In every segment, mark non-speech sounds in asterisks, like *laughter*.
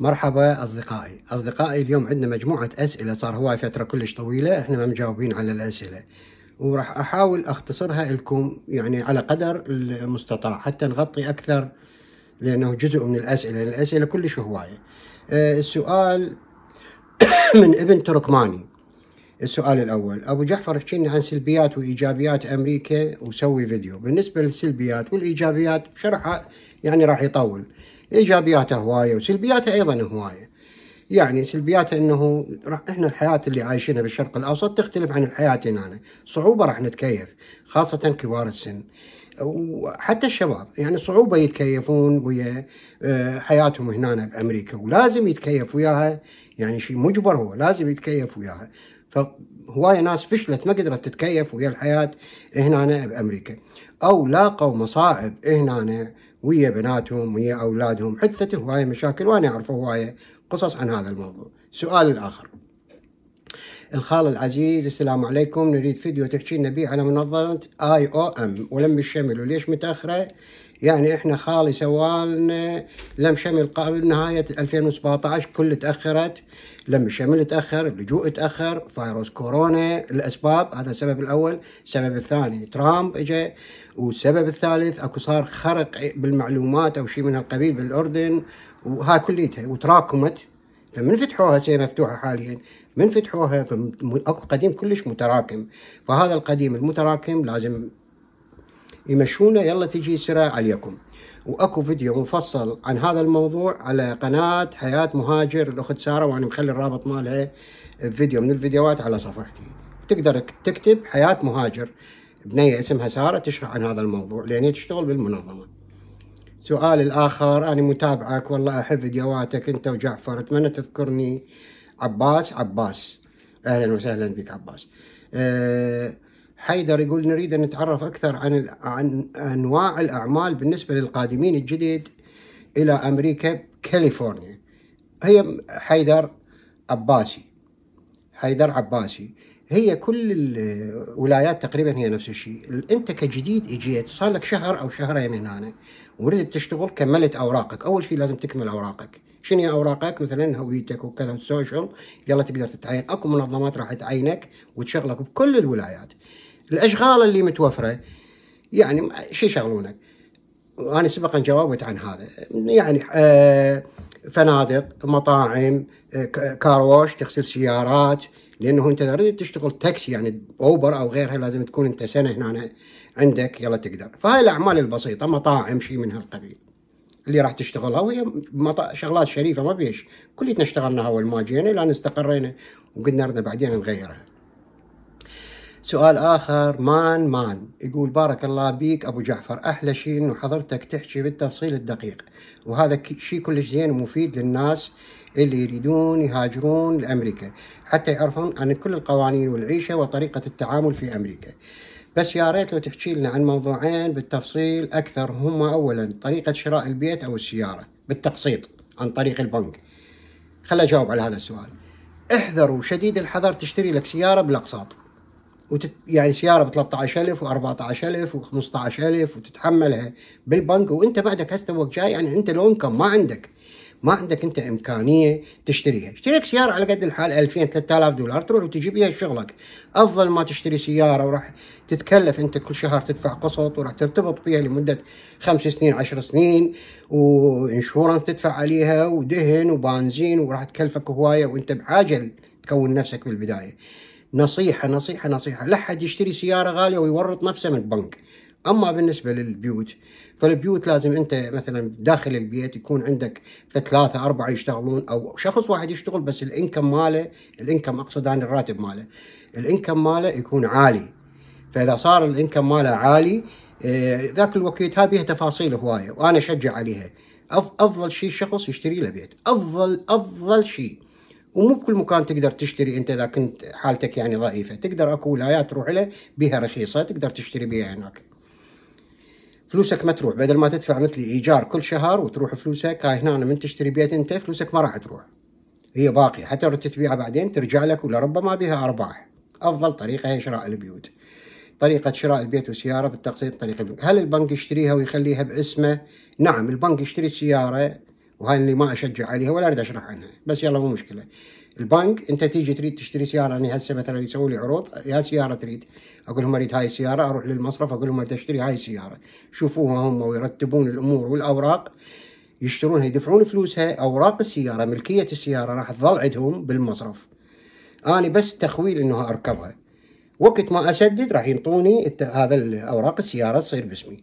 مرحبا أصدقائي أصدقائي اليوم عندنا مجموعة أسئلة صار هواي فترة كلش طويلة إحنا ما مجاوبين على الأسئلة وراح أحاول أختصرها لكم يعني على قدر المستطاع حتى نغطي أكثر لأنه جزء من الأسئلة الأسئلة كلش هواية آه، السؤال *coughs* من ابن تركماني السؤال الأول أبو جعفر احكينا عن سلبيات وإيجابيات أمريكا وسوي فيديو بالنسبة للسلبيات والإيجابيات شرحها يعني راح يطول ايجابياته هوايه وسلبياته ايضا هوايه يعني سلبياته انه احنا الحياه اللي عايشينها بالشرق الاوسط تختلف عن الحياه هنا صعوبه راح نتكيف خاصه كبار السن وحتى الشباب يعني صعوبه يتكيفون ويا آه، حياتهم هنا بامريكا ولازم يتكيف وياها يعني شيء مجبر هو لازم يتكيف وياها هواية ناس فشلت ما قدرت تتكيف ويا الحياة هنا بأمريكا أو لاقوا مصاعب هنا ويا بناتهم ويا أولادهم حدثت هواية مشاكل وأنا أعرف هواية قصص عن هذا الموضوع سؤال الآخر الخال العزيز السلام عليكم نريد فيديو تحكي لنا بيه على منظمة اي او ام ولم الشمل وليش متأخرة يعني احنا خالي سوالنا لم شمل قبل نهاية 2017 كل تأخرت لم شمل تأخر اللجوء تأخر فيروس كورونا الأسباب هذا السبب الأول السبب الثاني ترامب اجى والسبب الثالث اكو صار خرق بالمعلومات أو شيء من هالقبيل بالأردن وها كليتها وتراكمت فمن فتحوها سي مفتوحه حاليا من فتحوها فاكو قديم كلش متراكم فهذا القديم المتراكم لازم يمشونا يلا تجي سرع عليكم واكو فيديو مفصل عن هذا الموضوع على قناة حياة مهاجر الاخت سارة وانا مخلي الرابط مالها فيديو من الفيديوهات على صفحتي تقدر تكتب حياة مهاجر بنية اسمها سارة تشرح عن هذا الموضوع لان هي تشتغل بالمنظمة سؤال الاخر انا متابعك والله احب فيديوهاتك انت وجعفر اتمنى تذكرني عباس عباس اهلا وسهلا بك عباس أه حيدر يقول نريد أن نتعرف أكثر عن عن أنواع الأعمال بالنسبة للقادمين الجديد إلى أمريكا كاليفورنيا هي حيدر عباسي حيدر عباسي هي كل الولايات تقريبا هي نفس الشيء انت كجديد اجيت صار لك شهر او شهرين هنا وردت تشتغل كملت اوراقك اول شيء لازم تكمل اوراقك شنو هي اوراقك مثلا هويتك وكذا والسوشيال يلا تقدر تتعين اكو منظمات راح تعينك وتشغلك بكل الولايات الاشغال اللي متوفره يعني شو يشغلونك؟ وانا سبقا جاوبت عن هذا يعني آه فنادق مطاعم آه كاروش تغسل سيارات لانه انت اذا تريد تشتغل تاكسي يعني اوبر او غيرها لازم تكون انت سنه هنا عندك يلا تقدر فهاي الاعمال البسيطه مطاعم شيء من هالقبيل اللي راح تشتغلها وهي مط... شغلات شريفه ما بيش كليتنا اشتغلناها اول ما جينا لان استقرينا وقلنا بعدين نغيرها سؤال آخر مان مان يقول بارك الله بيك أبو جعفر أحلى شيء أنه حضرتك تحكي بالتفصيل الدقيق وهذا شيء كلش زين ومفيد للناس اللي يريدون يهاجرون لأمريكا حتى يعرفون عن كل القوانين والعيشة وطريقة التعامل في أمريكا بس يا ريت لو تحكي لنا عن موضوعين بالتفصيل أكثر هما أولا طريقة شراء البيت أو السيارة بالتقسيط عن طريق البنك خل أجاوب على هذا السؤال احذروا شديد الحذر تشتري لك سيارة بالأقساط وتت يعني سياره ب 13000 و14000 و15000 وتتحملها بالبنك وانت بعدك هسه توك جاي يعني انت لو انكم ما عندك ما عندك انت امكانيه تشتريها، اشتري لك سياره على قد الحال 2000 3000 دولار تروح وتجيب بها شغلك، افضل ما تشتري سياره وراح تتكلف انت كل شهر تدفع قسط وراح ترتبط بها لمده خمس سنين 10 سنين وانشورنس تدفع عليها ودهن وبنزين وراح تكلفك هوايه وانت بحاجه تكون نفسك بالبدايه. نصيحه نصيحه نصيحه لا حد يشتري سياره غاليه ويورط نفسه من البنك اما بالنسبه للبيوت فالبيوت لازم انت مثلا داخل البيت يكون عندك ثلاثه اربعه يشتغلون او شخص واحد يشتغل بس الانكم ماله الانكم اقصد عن الراتب ماله الانكم ماله يكون عالي فاذا صار الانكم ماله عالي آه، ذاك الوقت هذه تفاصيل هوايه وانا اشجع عليها افضل شيء شخص يشتري له بيت افضل افضل شيء ومو بكل مكان تقدر تشتري انت اذا كنت حالتك يعني ضعيفه تقدر اكو ولايات تروح لها بها رخيصه تقدر تشتري بها هناك فلوسك ما تروح بدل ما تدفع مثل ايجار كل شهر وتروح فلوسك هاي هنا من تشتري بيت انت فلوسك ما راح تروح هي باقيه حتى لو تبيعها بعدين ترجع لك ولربما بها ارباح افضل طريقه هي شراء البيوت طريقة شراء البيت والسيارة بالتقسيط طريق البنك هل البنك يشتريها ويخليها باسمه؟ نعم البنك يشتري السيارة وهاي اللي ما اشجع عليها ولا اريد اشرح عنها بس يلا مو مشكله البنك انت تيجي تريد تشتري سياره يعني هسه مثلا يسوي لي عروض يا سياره تريد اقول لهم اريد هاي السياره اروح للمصرف اقول لهم اريد اشتري هاي السياره يشوفوها هم ويرتبون الامور والاوراق يشترونها يدفعون فلوسها اوراق السياره ملكيه السياره راح تظل عندهم بالمصرف انا بس تخويل انه اركبها وقت ما اسدد راح ينطوني هذا الاوراق السياره تصير باسمي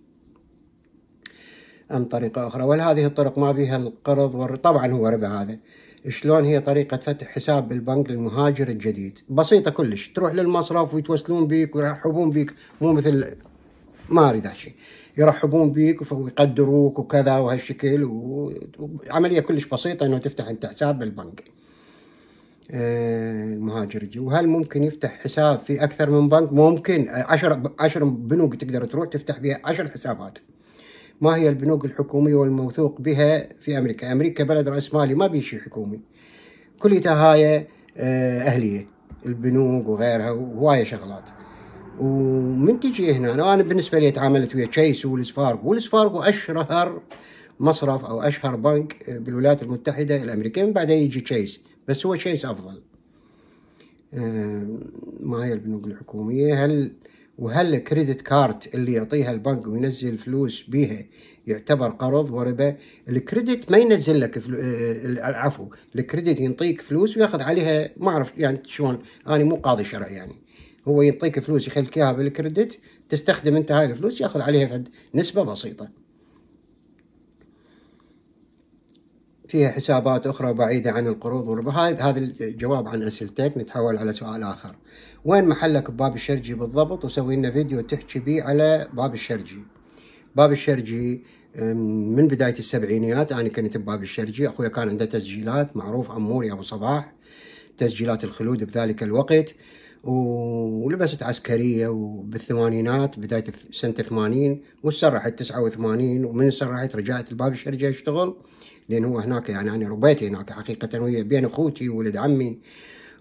أم طريقة أخرى هذه الطرق ما بها القرض والر... طبعا هو ربا هذا شلون هي طريقة فتح حساب بالبنك للمهاجر الجديد بسيطة كلش تروح للمصرف ويتوسلون بيك ويرحبون بيك مو مثل ما اريد احكي يرحبون بيك ويقدروك وكذا وهالشكل وعمليه كلش بسيطه انه تفتح انت حساب بالبنك آه، المهاجر يجي وهل ممكن يفتح حساب في اكثر من بنك ممكن عشر عشر بنوك تقدر تروح تفتح بها عشر حسابات ما هي البنوك الحكومية والموثوق بها في أمريكا أمريكا بلد رأس مالي ما بيشي شيء حكومي كل هاي آه، أهلية البنوك وغيرها وهواية شغلات ومن تجي هنا أنا, أنا بالنسبة لي تعاملت ويا تشيس ولس فارغو فارغو أشهر مصرف أو أشهر بنك آه، بالولايات المتحدة الأمريكية من بعدها يجي تشيس بس هو تشيس أفضل آه، ما هي البنوك الحكومية هل وهل الكريدت كارد اللي يعطيها البنك وينزل فلوس بيها يعتبر قرض وربا الكريدت ما ينزل لك فلو... آه، العفو الكريدت ينطيك فلوس وياخذ عليها ما اعرف يعني شلون انا مو قاضي شرع يعني هو ينطيك فلوس يخليك اياها بالكريدت تستخدم انت هاي الفلوس ياخذ عليها فد نسبه بسيطه فيها حسابات أخرى بعيدة عن القروض والربح هذا الجواب عن أسئلتك نتحول على سؤال آخر وين محلك بباب الشرجي بالضبط وسوي لنا فيديو تحكي بيه على باب الشرجي باب الشرجي من بداية السبعينيات أنا كنت بباب الشرجي أخوي كان عنده تسجيلات معروف أموري أبو صباح تسجيلات الخلود بذلك الوقت ولبست عسكرية وبالثمانينات بداية سنة 80 وسرحت 89 ومن سرحت رجعت الباب الشرجي أشتغل لأن هو هناك يعني أنا ربيت هناك حقيقة ويا بين أخوتي وولد عمي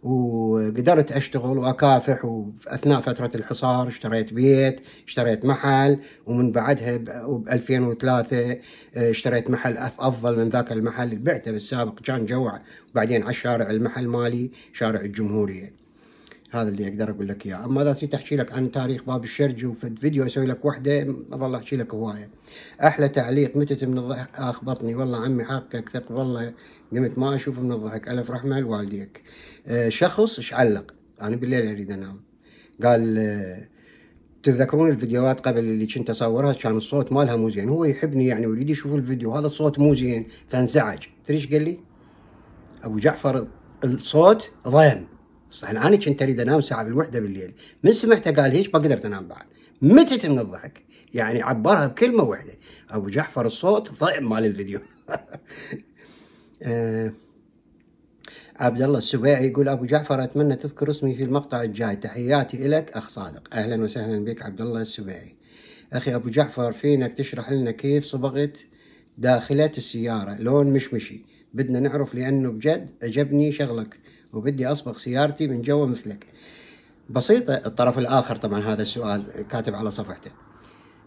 وقدرت اشتغل واكافح واثناء فتره الحصار اشتريت بيت اشتريت محل ومن بعدها ب 2003 آه، اشتريت محل افضل من ذاك المحل اللي بعته بالسابق كان جوع وبعدين على الشارع المحل مالي شارع الجمهوريه هذا اللي اقدر اقول لك اياه اما اذا تريد احكي لك عن تاريخ باب الشرج وفي فيديو اسوي لك وحده اظل احكي لك هوايه احلى تعليق متت من الضحك اخبطني والله عمي حقك ثق والله قمت ما اشوف من الضحك الف رحمه لوالديك آه شخص ايش علق انا بالليل اريد انام قال آه، تذكرون تتذكرون الفيديوهات قبل اللي كنت اصورها كان الصوت مالها مو زين هو يحبني يعني ويريد يشوف الفيديو هذا الصوت مو زين فانزعج تدري ايش قال لي ابو جعفر الصوت ضيم انا انا كنت اريد انام ساعه بالوحده بالليل من سمعته قال هيك ما قدرت انام بعد متت من الضحك يعني عبرها بكلمه واحده ابو جعفر الصوت ضئم مال الفيديو *laughs* آه عبد الله السبيعي يقول ابو جعفر اتمنى تذكر اسمي في المقطع الجاي تحياتي لك اخ صادق اهلا وسهلا بك عبد الله السبيعي اخي ابو جعفر فينك تشرح لنا كيف صبغت داخلة السيارة لون مشمشي بدنا نعرف لأنه بجد عجبني شغلك وبدي أصبغ سيارتي من جوا مثلك بسيطة الطرف الآخر طبعا هذا السؤال كاتب على صفحته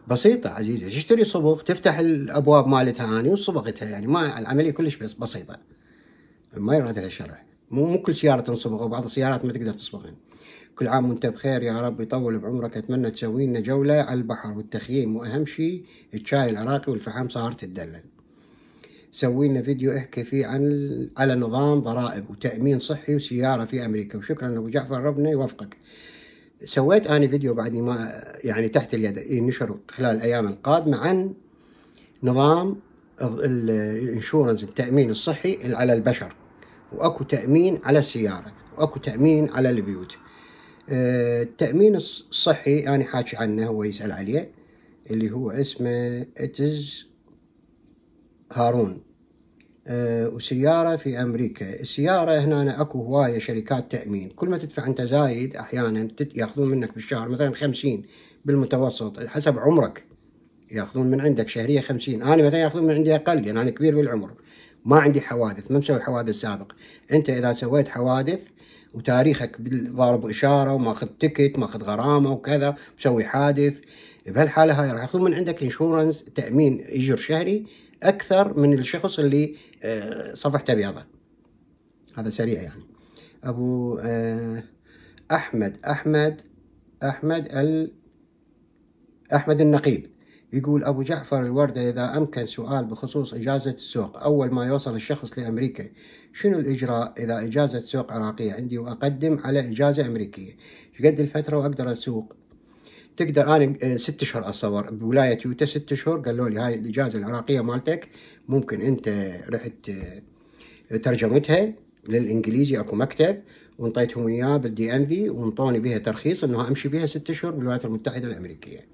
بسيطة عزيزة تشتري صبغ تفتح الأبواب مالتها هاني وصبغتها يعني ما العملية كلش بس بسيطة ما يراد لها شرح مو مو كل سيارة تنصبغ وبعض السيارات ما تقدر تصبغها كل عام وانت بخير يا رب يطول بعمرك اتمنى تسوي لنا جولة على البحر والتخييم واهم شيء الشاي العراقي والفحم صارت تدلل سوي لنا فيديو احكي فيه عن على نظام ضرائب وتامين صحي وسياره في امريكا وشكرا ابو جعفر ربنا يوفقك سويت انا فيديو بعدني ما يعني تحت اليد ينشر إيه، خلال الايام القادمه عن نظام الانشورنس التامين الصحي على البشر واكو تامين على السياره واكو تامين على البيوت آه، التامين الصحي انا حاكي عنه هو يسال عليه اللي هو اسمه اتز هارون آه، وسيارة في أمريكا السيارة هنا أكو هواية شركات تأمين كل ما تدفع أنت زايد أحيانا يأخذون منك بالشهر مثلا خمسين بالمتوسط حسب عمرك يأخذون من عندك شهرية خمسين أنا مثلا يأخذون من عندي أقل لأن يعني أنا كبير بالعمر ما عندي حوادث ما مسوي حوادث سابق أنت إذا سويت حوادث وتاريخك ضارب إشارة وماخذ تكت ماخذ غرامة وكذا مسوي حادث بهالحالة هاي راح يأخذون من عندك انشورنس تأمين إجر شهري اكثر من الشخص اللي آه، صفحته بيضاء هذا سريع يعني ابو آه، احمد احمد احمد ال احمد النقيب يقول أبو جعفر الوردة إذا أمكن سؤال بخصوص إجازة السوق أول ما يوصل الشخص لأمريكا شنو الإجراء إذا إجازة سوق عراقية عندي وأقدم على إجازة أمريكية شقد الفترة وأقدر أسوق تقدر انا إيه، ست اشهر اتصور بولايه يوتا ست اشهر قالوا لي هاي الاجازه العراقيه مالتك ممكن انت رحت إيه، ترجمتها للانجليزي اكو مكتب وانطيتهم اياه بالدي ام في وانطوني بها ترخيص انه امشي بها ست اشهر بالولايات المتحده الامريكيه.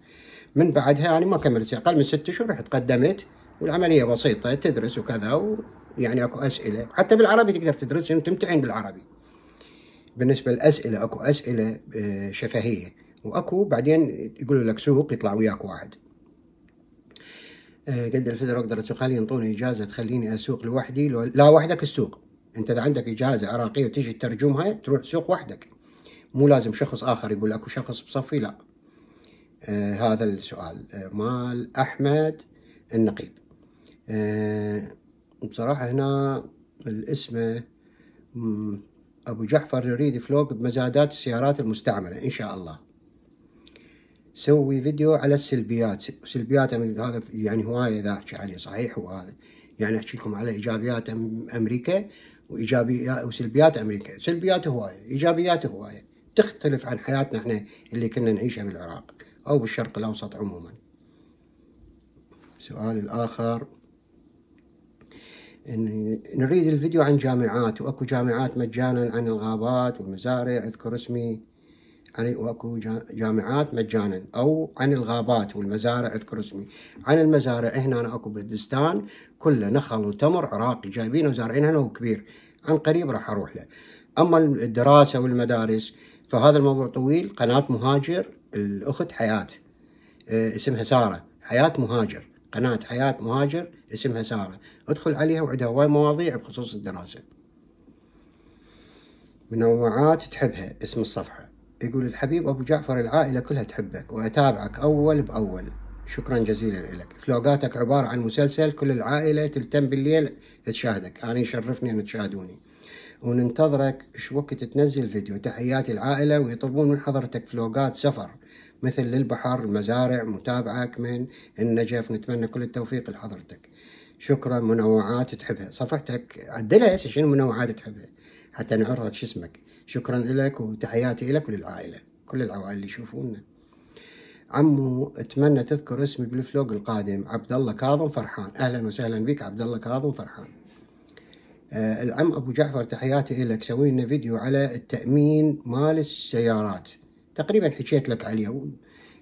من بعدها انا يعني ما كملت اقل من ست اشهر رحت قدمت والعمليه بسيطه تدرس وكذا ويعني اكو اسئله حتى بالعربي تقدر تدرس يعني بالعربي. بالنسبه للاسئله اكو اسئله إيه، شفهيه واكو بعدين يقولوا لك سوق يطلع وياك واحد آه، قد الفدر اقدر اسوق هل ينطوني اجازه تخليني اسوق لوحدي لو لا وحدك السوق انت اذا عندك اجازه عراقيه وتجي تترجمها تروح سوق وحدك مو لازم شخص اخر يقول اكو شخص بصفي لا آه هذا السؤال آه مال احمد النقيب آه بصراحه هنا الاسم ابو جعفر يريد فلوق بمزادات السيارات المستعمله ان شاء الله سوي فيديو على السلبيات سلبيات يعني هذا يعني هواية إذا أحكي يعني عليه صحيح وهذا يعني أحكي لكم على إيجابيات أمريكا وإيجابيات وسلبيات أمريكا سلبيات هواية إيجابيات هواية تختلف عن حياتنا احنا اللي كنا نعيشها بالعراق أو بالشرق الأوسط عموما سؤال الآخر نريد الفيديو عن جامعات واكو جامعات مجانا عن الغابات والمزارع اذكر اسمي يعني واكو جامعات مجانا او عن الغابات والمزارع اذكر اسمي عن المزارع هنا أنا اكو بدستان كله نخل وتمر عراقي جايبينه وزارعين هنا وكبير عن قريب راح اروح له اما الدراسه والمدارس فهذا الموضوع طويل قناه مهاجر الاخت حياه آه، اسمها ساره حياه مهاجر قناه حياه مهاجر اسمها ساره ادخل عليها وعندها هواي مواضيع بخصوص الدراسه منوعات تحبها اسم الصفحه يقول الحبيب أبو جعفر العائلة كلها تحبك وأتابعك أول بأول شكرا جزيلا لك فلوقاتك عبارة عن مسلسل كل العائلة تلتم بالليل تشاهدك أنا يعني يشرفني أن تشاهدوني وننتظرك شو وقت تنزل فيديو تحياتي العائلة ويطلبون من حضرتك فلوقات سفر مثل للبحر المزارع متابعك من النجف نتمنى كل التوفيق لحضرتك شكرا منوعات تحبها صفحتك عدلها هسه شنو منوعات تحبها حتى نعرض شو اسمك شكرا لك وتحياتي لك وللعائلة كل العوائل اللي يشوفونا عمو اتمنى تذكر اسمي بالفلوق القادم عبد الله كاظم فرحان اهلا وسهلا بك عبد الله كاظم فرحان آه العم ابو جعفر تحياتي لك سوي لنا فيديو على التامين مال السيارات تقريبا حكيت لك عليه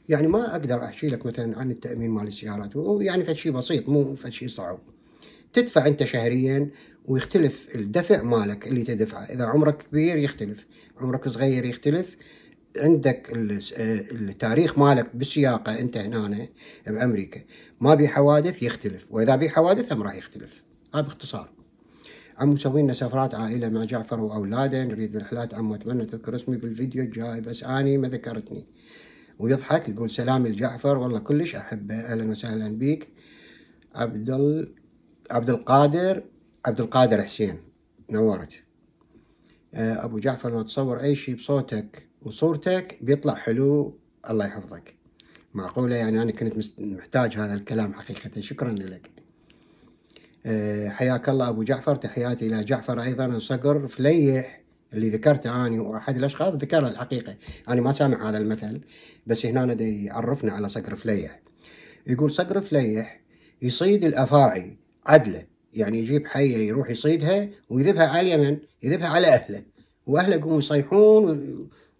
يعني ما اقدر احكي لك مثلا عن التامين مال السيارات ويعني فد شيء بسيط مو فد شيء صعب تدفع انت شهريا ويختلف الدفع مالك اللي تدفعه اذا عمرك كبير يختلف عمرك صغير يختلف عندك آه، التاريخ مالك بالسياقه انت هنا بامريكا ما بي حوادث يختلف واذا بي حوادث هم راح يختلف هذا باختصار عم مسوي لنا سفرات عائله مع جعفر واولاده نريد رحلات عم اتمنى تذكر اسمي بالفيديو الجاي بس اني ما ذكرتني ويضحك يقول سلامي لجعفر والله كلش احبه اهلا وسهلا بيك عبد عبد القادر عبد القادر حسين نورت آه، ابو جعفر لو تصور اي شيء بصوتك وصورتك بيطلع حلو الله يحفظك معقوله يعني انا كنت محتاج هذا الكلام حقيقه شكرا لك آه، حياك الله ابو جعفر تحياتي الى جعفر ايضا صقر فليح اللي ذكرته اني واحد الاشخاص ذكره الحقيقه انا ما سامع هذا المثل بس هنا يعرفنا على صقر فليح يقول صقر فليح يصيد الافاعي عدله يعني يجيب حية يروح يصيدها ويذبها على اليمن يذبها على أهله وأهله يقوموا يصيحون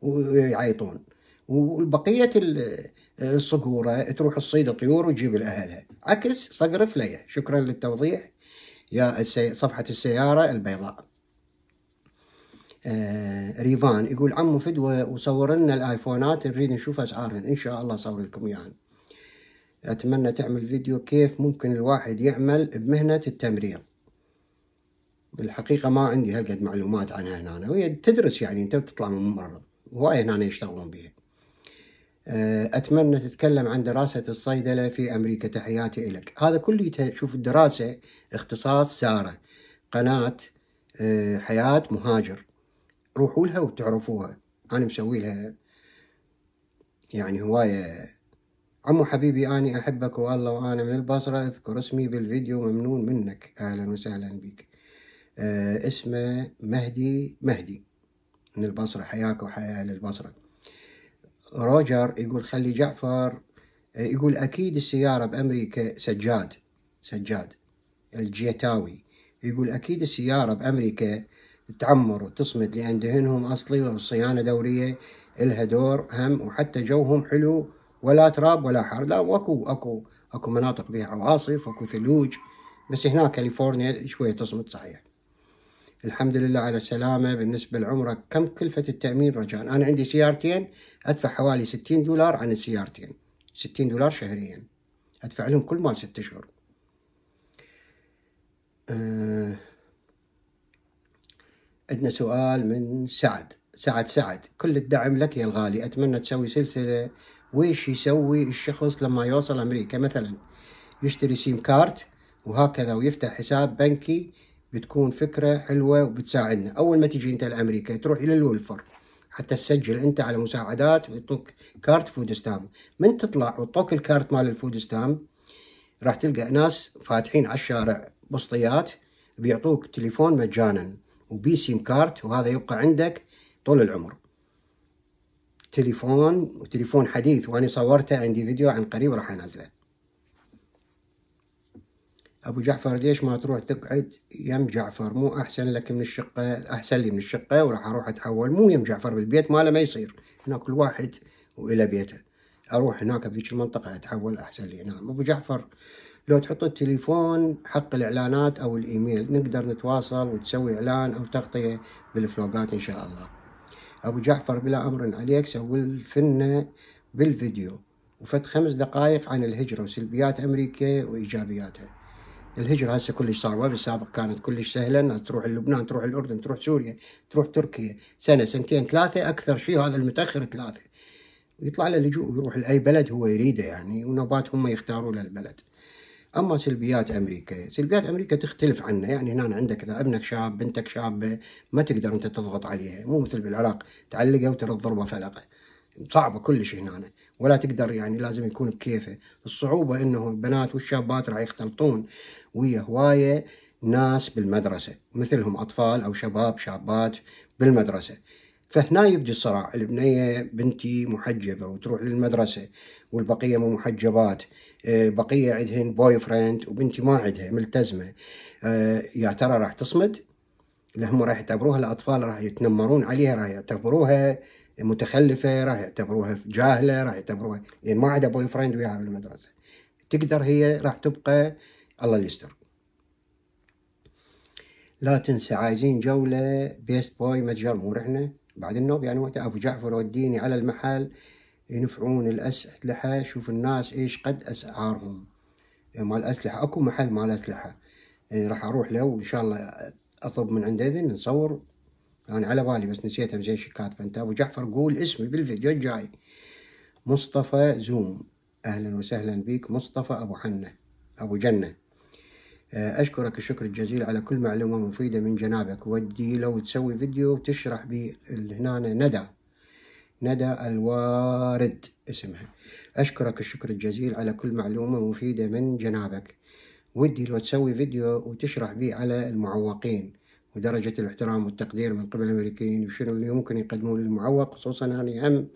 ويعيطون وبقية الصقورة تروح تصيد طيور وتجيب لأهلها عكس صقر فلية شكرا للتوضيح يا صفحة السيارة البيضاء آه ريفان يقول عمو فدوى وصور لنا الايفونات نريد نشوف اسعارهن ان شاء الله صور لكم اياهن يعني. أتمنى تعمل فيديو كيف ممكن الواحد يعمل بمهنة التمريض بالحقيقة ما عندي هالقد معلومات عنها هنا وهي تدرس يعني أنت بتطلع من ممرض هواية هنا يشتغلون بها آه، أتمنى تتكلم عن دراسة الصيدلة في أمريكا تحياتي لك هذا كله تشوف الدراسة اختصاص سارة قناة آه، حياة مهاجر روحوا لها وتعرفوها أنا مسوي لها يعني هواية عمو حبيبي أني أحبك والله وأنا من البصرة اذكر اسمي بالفيديو ممنون منك أهلا وسهلا بك آه اسمه مهدي مهدي من البصرة حياك وحيا للبصرة روجر يقول خلي جعفر آه، يقول أكيد السيارة بأمريكا سجاد سجاد الجيتاوي يقول أكيد السيارة بأمريكا تعمر وتصمد لأن دهنهم أصلي والصيانة دورية إلها دور هم وحتى جوهم حلو ولا تراب ولا حر لا واكو اكو اكو مناطق بها عواصف اكو ثلوج بس هنا كاليفورنيا شويه تصمت صحيح الحمد لله على السلامة بالنسبة للعمرة كم كلفة التأمين رجاء أنا عندي سيارتين أدفع حوالي ستين دولار عن السيارتين ستين دولار شهريا أدفع لهم كل مال ست أشهر أه عندنا سؤال من سعد سعد سعد كل الدعم لك يا الغالي أتمنى تسوي سلسلة وإيش يسوي الشخص لما يوصل أمريكا مثلا يشتري سيم كارت وهكذا ويفتح حساب بنكي بتكون فكرة حلوة وبتساعدنا أول ما تجي أنت لأمريكا تروح إلى الولفر حتى تسجل أنت على مساعدات ويعطوك كارت فود ستام من تطلع ويعطوك الكارت مال الفود ستام راح تلقى ناس فاتحين على الشارع بسطيات بيعطوك تليفون مجانا وبي سيم كارت وهذا يبقى عندك طول العمر تليفون وتليفون حديث وأنا صورته عندي فيديو عن قريب راح أنزله أبو جعفر ليش ما تروح تقعد يم جعفر مو أحسن لك من الشقة أحسن لي من الشقة وراح أروح أتحول مو يم جعفر بالبيت ماله ما يصير هنا كل واحد وإلى بيته أروح هناك بذيك المنطقة أتحول أحسن لي نعم أبو جعفر لو تحط التليفون حق الإعلانات أو الإيميل نقدر نتواصل وتسوي إعلان أو تغطية بالفلوقات إن شاء الله أبو جعفر بلا أمر عليك الفنة بالفيديو وفد خمس دقائق عن الهجرة وسلبيات أمريكا وإيجابياتها الهجرة هسه كلش صعبة بالسابق كانت كلش سهلة الناس تروح لبنان تروح الأردن تروح سوريا تروح تركيا سنة سنتين ثلاثة أكثر شيء هذا المتأخر ثلاثة يطلع له لجوء ويروح لأي بلد هو يريده يعني ونوبات هم يختاروا له البلد اما سلبيات امريكا سلبيات امريكا تختلف عنا يعني هنا عندك اذا ابنك شاب بنتك شابه ما تقدر انت تضغط عليها مو مثل بالعراق تعلقها وترى ضربه فلقه صعبه كلش هنا ولا تقدر يعني لازم يكون بكيفه الصعوبه انه البنات والشابات راح يختلطون ويا هوايه ناس بالمدرسه مثلهم اطفال او شباب شابات بالمدرسه فهنا يبدي الصراع البنية بنتي محجبة وتروح للمدرسة والبقية مو محجبات آه، بقية عندهن بوي فريند وبنتي ما عندها ملتزمة آه، يا ترى راح تصمد لهم راح يعتبروها الأطفال راح يتنمرون عليها راح يعتبروها متخلفة راح يعتبروها جاهلة راح يعتبروها لأن ما عندها بوي فريند وياها بالمدرسة تقدر هي راح تبقى الله يستر لا تنسى عايزين جولة بيست بوي متجر مو رحنا بعد النوب يعني وقت أبو جعفر وديني على المحل ينفعون الأسلحة شوف الناس إيش قد أسعارهم يعني مال الأسلحة أكو محل مال أسلحة يعني راح أروح له وإن شاء الله أطلب من عنده إذن نصور أنا يعني على بالي بس نسيتها زين شو كاتبه أنت أبو جعفر قول اسمي بالفيديو الجاي مصطفى زوم أهلا وسهلا بيك مصطفى أبو حنة أبو جنة آه، أشكرك الشكر الجزيل على كل معلومة مفيدة من جنابك ودي لو تسوي فيديو تشرح بي هنا ندى ندى الوارد اسمها أشكرك الشكر الجزيل على كل معلومة مفيدة من جنابك ودي لو تسوي فيديو وتشرح به على المعوقين ودرجة الاحترام والتقدير من قبل الأمريكيين وشنو اللي ممكن يقدمون للمعوق خصوصا أنا هم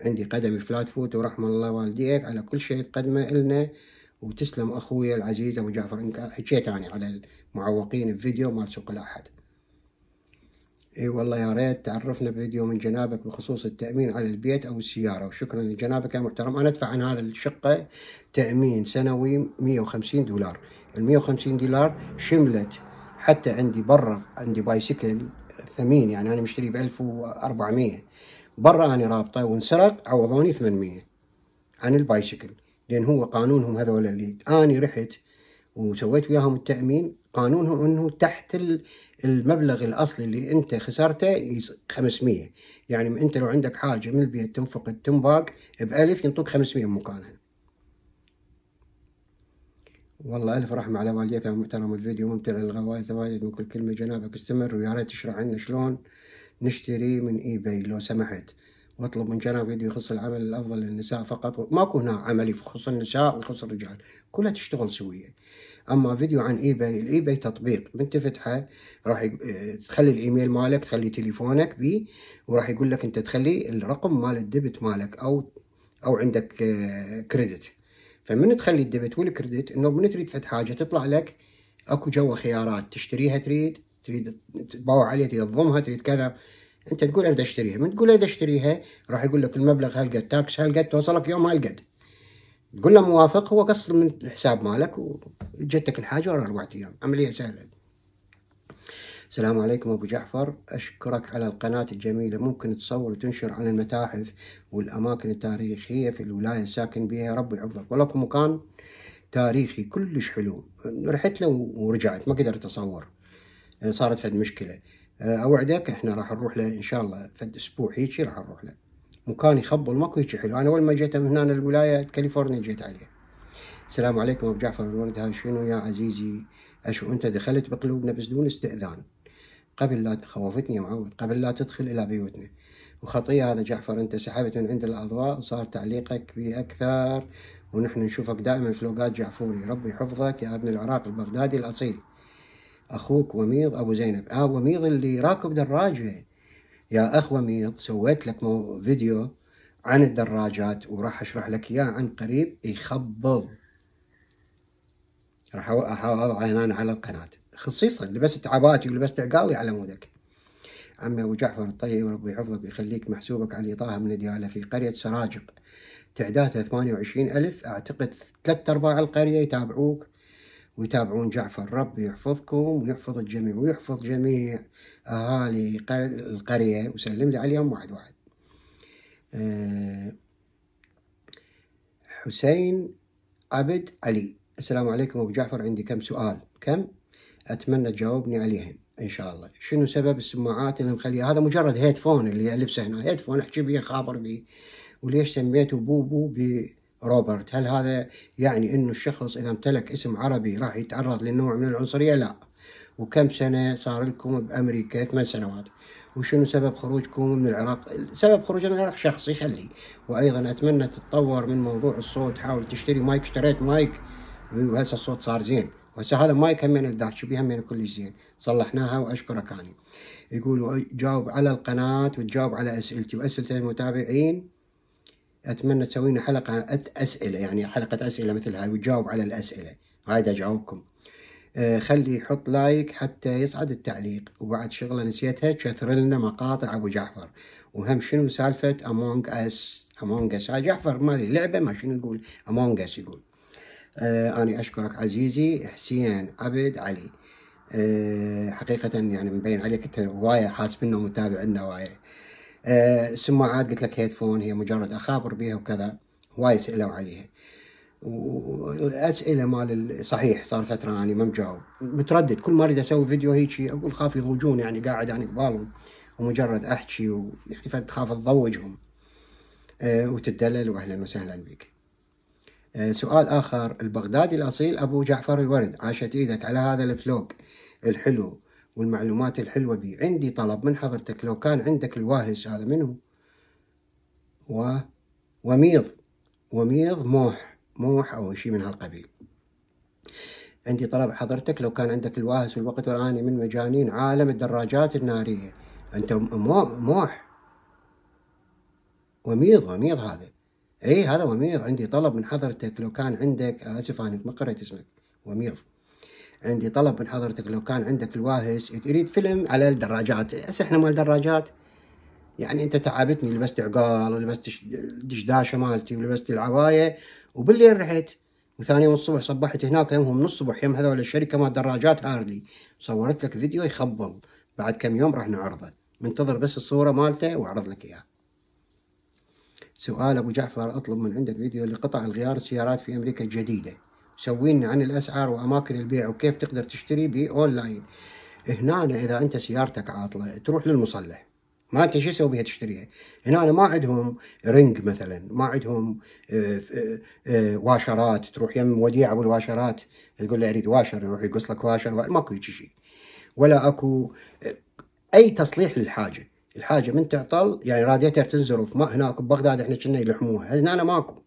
عندي قدمي فلات فوت ورحم الله والديك على كل شيء تقدمه إلنا وتسلم اخوي العزيز ابو جعفر انك حكيت انا يعني على المعوقين الفيديو مال سوق الاحد اي والله يا ريت تعرفنا بفيديو من جنابك بخصوص التامين على البيت او السياره وشكرا لجنابك يا محترم انا ادفع عن هذا الشقه تامين سنوي 150 دولار ال 150 دولار شملت حتى عندي برا عندي بايسكل ثمين يعني انا مشتري ب 1400 برا انا رابطه وانسرق عوضوني 800 عن البايسكل لأن هو قانونهم هذول اللي أنا رحت وسويت وياهم التأمين قانونهم أنه تحت المبلغ الأصلي اللي أنت خسرته 500 يعني أنت لو عندك حاجة من البيت تنفقد تنباق ب 1000 ينطوك 500 مكانها والله ألف رحمة على والديك يا محترم الفيديو ممتع للغوايه تواجد من كل كلمة جنابك استمر ويا ريت تشرح لنا شلون نشتري من اي باي لو سمحت واطلب من جناب فيديو يخص العمل الافضل للنساء فقط ماكو هنا عمل يخص النساء ويخص الرجال كلها تشتغل سويه اما فيديو عن ايباي الايباي تطبيق من تفتحه راح آه، تخلي الايميل مالك تخلي تليفونك بيه وراح يقول لك انت تخلي الرقم مال الديبت مالك او او عندك كريدت آه، فمن تخلي الديبت والكريدت انه من تريد فتح حاجه تطلع لك اكو جوا خيارات تشتريها تريد تريد تباوع عليها تريد تضمها تريد كذا انت تقول اريد اشتريها من تقول اريد اشتريها راح يقول لك المبلغ هالقد تاكس هالقد توصلك يوم هالقد تقول له موافق هو قصر من الحساب مالك وجتك الحاجه ورا اربع ايام عمليه سهله السلام عليكم ابو جعفر اشكرك على القناه الجميله ممكن تصور وتنشر عن المتاحف والاماكن التاريخيه في الولايه الساكن بها ربي يحفظك ولك مكان تاريخي كلش حلو رحت له ورجعت ما قدرت اصور صارت فد مشكله آه، اوعدك احنا راح نروح له ان شاء الله فد اسبوع هيجي راح نروح له مكان يخبل ماكو هيجي حلو انا اول ما جيت من هنا الولايه كاليفورنيا جيت عليه السلام عليكم ابو جعفر الورد هاي شنو يا عزيزي اشو انت دخلت بقلوبنا بس دون استئذان قبل لا خوفتني يا معود قبل لا تدخل الى بيوتنا وخطية هذا جعفر انت سحبت من عند الاضواء وصار تعليقك بي اكثر ونحن نشوفك دائما فلوقات جعفوري ربي يحفظك يا ابن العراق البغدادي الاصيل اخوك وميض ابو زينب اه وميض اللي راكب دراجه يا اخ وميض سويت لك فيديو عن الدراجات وراح اشرح لك اياه عن قريب يخبل راح اضعه هنا على القناه خصيصا لبست عباتي ولبست عقالي على مودك عمي ابو جعفر الطيب ربي يحفظك ويخليك محسوبك على طه من دياله في قريه سراجق تعدادها 28000 ألف أعتقد ثلاث أرباع القرية يتابعوك ويتابعون جعفر ربي يحفظكم ويحفظ الجميع ويحفظ جميع أهالي القرية وسلم لي عليهم واحد واحد آه، حسين عبد علي السلام عليكم أبو جعفر عندي كم سؤال كم أتمنى تجاوبني عليهم ان شاء الله شنو سبب السماعات اللي مخليها هذا مجرد هيدفون اللي لبسه هنا هيدفون احكي بيه خابر بيه وليش سميته بوبو روبرت هل هذا يعني أنه الشخص إذا امتلك اسم عربي راح يتعرض لنوع من العنصرية لا وكم سنة صار لكم بأمريكا ثمان سنوات وشنو سبب خروجكم من العراق سبب خروجنا من العراق شخصي خلي وأيضا أتمنى تتطور من موضوع الصوت حاول تشتري مايك اشتريت مايك وهسه الصوت صار زين وهسه هذا مايك همين الداتش بي من كلش زين صلحناها واشكرك اني يقولوا جاوب على القناه وتجاوب على اسئلتي واسئله المتابعين اتمنى تسوينا حلقه اسئله يعني حلقه اسئله مثل هاي وتجاوب على الاسئله هاي اجاوبكم آه خلي يحط لايك حتى يصعد التعليق وبعد شغله نسيتها كثر لنا مقاطع ابو جعفر وهم شنو سالفه امونج اس امونج اس هاي جعفر ما لعبه ما شنو يقول امونج اس يقول آه أنا أشكرك عزيزي حسين عبد علي آه حقيقة يعني مبين عليك أنت هواية حاسبنا ومتابعنا هواية آه، سماعات قلت لك هيدفون هي مجرد اخابر بها وكذا هواي سالوا عليها والاسئله مال صحيح صار فتره اني يعني ما مجاوب متردد كل ما اريد اسوي فيديو هيجي اقول خاف يضوجون يعني قاعد عن قبالهم ومجرد احكي ويعني فد خاف تضوجهم أه وتدلل واهلا وسهلا بك أه سؤال اخر البغدادي الاصيل ابو جعفر الورد عاشت ايدك على هذا الفلوق الحلو والمعلومات الحلوة بي عندي طلب من حضرتك لو كان عندك الواهش هذا منه و وميض وميض موح موح أو شيء من هالقبيل عندي طلب حضرتك لو كان عندك الواهس والوقت والأني من مجانين عالم الدراجات النارية أنت موح وميض وميض هذا اي هذا وميض عندي طلب من حضرتك لو كان عندك آه، اسف انا ما قريت اسمك وميض عندي طلب من حضرتك لو كان عندك الواهس يريد فيلم على الدراجات هسه احنا مال دراجات يعني انت تعبتني لبست عقال ولبست الدشداشه مالتي ولبست العبايه وبالليل رحت وثاني يوم الصبح صبحت هناك يومهم نص الصبح يوم هذول الشركه مال دراجات هارلي صورت لك فيديو يخبل بعد كم يوم راح نعرضه منتظر بس الصوره مالته واعرض لك اياها سؤال ابو جعفر اطلب من عندك فيديو لقطع الغيار السيارات في امريكا الجديده سوينا عن الاسعار واماكن البيع وكيف تقدر تشتري باونلاين هنا اذا انت سيارتك عاطله تروح للمصلح ما انت شو تسوي بها تشتريها هنا ما عندهم رنج مثلا ما عندهم آه، آه، آه، واشرات تروح يم وديع ابو الواشرات تقول له اريد واشر يروح يقص لك واشر ماكو شيء ولا اكو اي تصليح للحاجه الحاجه من تعطل يعني راديتر تنزرف ما هناك ببغداد احنا كنا يلحموها هنا ماكو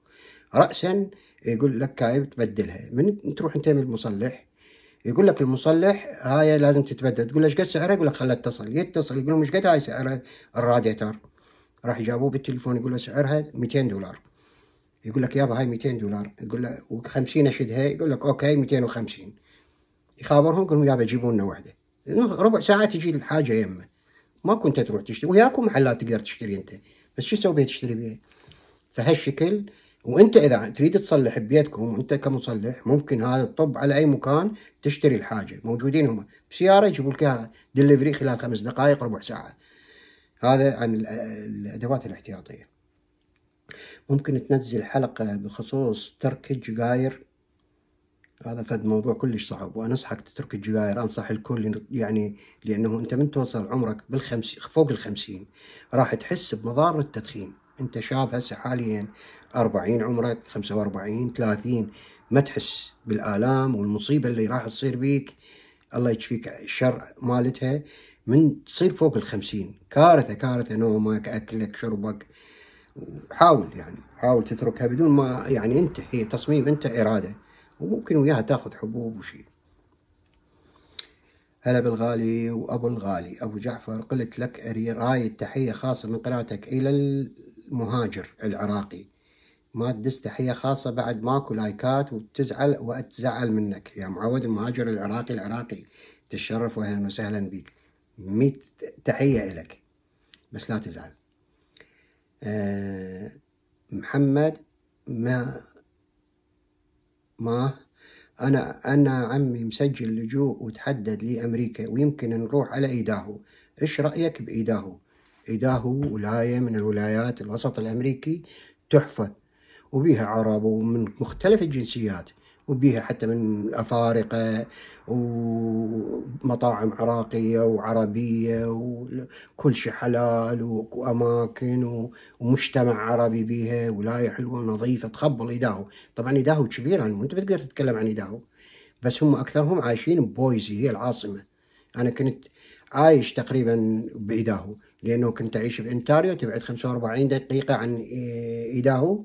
راسا يقول لك كايب تبدلها من تروح انت من المصلح يقول لك المصلح هاي لازم تتبدل تقول له ايش قد سعرها يقول لك خلها اتصل يتصل يقول لهم ايش قد هاي سعرها الراديتر راح يجابوه بالتليفون يقول له سعرها 200 دولار يقول لك يابا هاي 200 دولار يقول له و50 اشدها يقول لك اوكي 250 يخابرهم يقول لهم يابا جيبوا لنا واحده ربع ساعه تجي الحاجه يمه ما كنت تروح تشتري وياكم محلات تقدر تشتري انت بس شو تسوي تشتري بيها فهالشكل وانت اذا تريد تصلح ببيتكم وانت كمصلح ممكن هذا الطب على اي مكان تشتري الحاجه موجودين هم بسياره يجيبوا لك دليفري خلال خمس دقائق ربع ساعه هذا عن الادوات الاحتياطيه ممكن تنزل حلقه بخصوص ترك الجقاير هذا فد موضوع كلش صعب وأنصحك تترك الجاير انصح الكل يعني لانه انت من توصل عمرك بالخمس فوق الخمسين راح تحس بمضار التدخين انت شاب هسه حاليا 40 عمرك 45 30 ما تحس بالالام والمصيبه اللي راح تصير بيك الله يشفيك الشر مالتها من تصير فوق الخمسين كارثه كارثه نومك اكلك شربك حاول يعني حاول تتركها بدون ما يعني انت هي تصميم انت اراده وممكن وياها تاخذ حبوب وشي هلا بالغالي وابو الغالي ابو جعفر قلت لك راية تحيه خاصه من قناتك الى المهاجر العراقي ما تدس تحية خاصة بعد ماكو لايكات وتزعل وأتزعل منك يا معود المهاجر العراقي العراقي تشرف وأهلا وسهلا بك ميت تحية إلك بس لا تزعل أه محمد ما ما أنا أنا عمي مسجل لجوء وتحدد لي أمريكا ويمكن نروح على إيداهو إيش رأيك بإيداهو إيداهو ولاية من الولايات الوسط الأمريكي تحفة وبيها عرب ومن مختلف الجنسيات وبيها حتى من أفارقة ومطاعم عراقية وعربية وكل شيء حلال وأماكن ومجتمع عربي بيها ولاية حلوة ونظيفة تخبل إيداهو طبعا إيداهو كبيرة يعني أنت بتقدر تتكلم عن إيداهو بس هم أكثرهم عايشين ببويزي هي العاصمة أنا كنت عايش تقريبا بإيداهو لأنه كنت أعيش بأنتاريو تبعد 45 دقيقة عن آه، إيداهو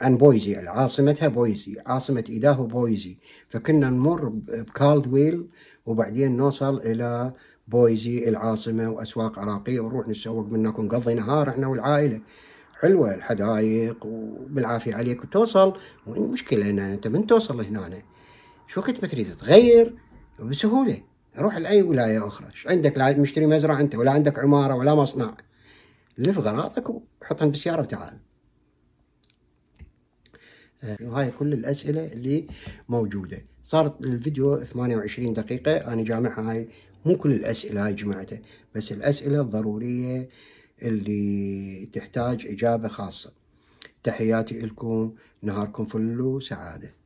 عن بويزي يعني عاصمتها بويزي عاصمة إيداهو بويزي فكنا نمر بكالدويل وبعدين نوصل إلى بويزي العاصمة وأسواق عراقية ونروح نتسوق منك ونقضي نهار احنا والعائلة حلوة الحدايق وبالعافية عليك وتوصل وين المشكلة هنا انت من توصل هنا شو كنت ما تريد تغير وبسهولة روح لاي ولايه اخرى ايش عندك لا مشتري مزرعه انت ولا عندك عماره ولا مصنع لف غراضك وحطهم بالسياره وتعال وهاي آه، كل الاسئله اللي موجوده صارت الفيديو 28 دقيقه انا جامعها هاي مو كل الاسئله هاي جمعتها بس الاسئله الضروريه اللي تحتاج اجابه خاصه تحياتي لكم نهاركم فل وسعاده